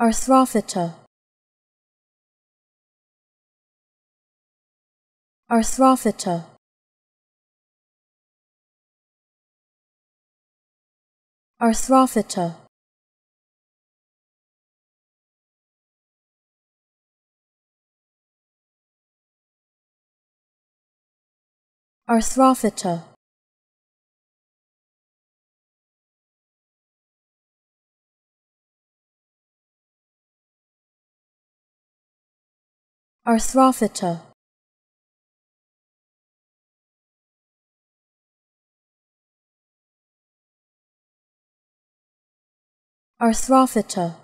Arthrophyta Arthrophyta Arthrophyta Arthrophyta Arthrophyta Arthrophyta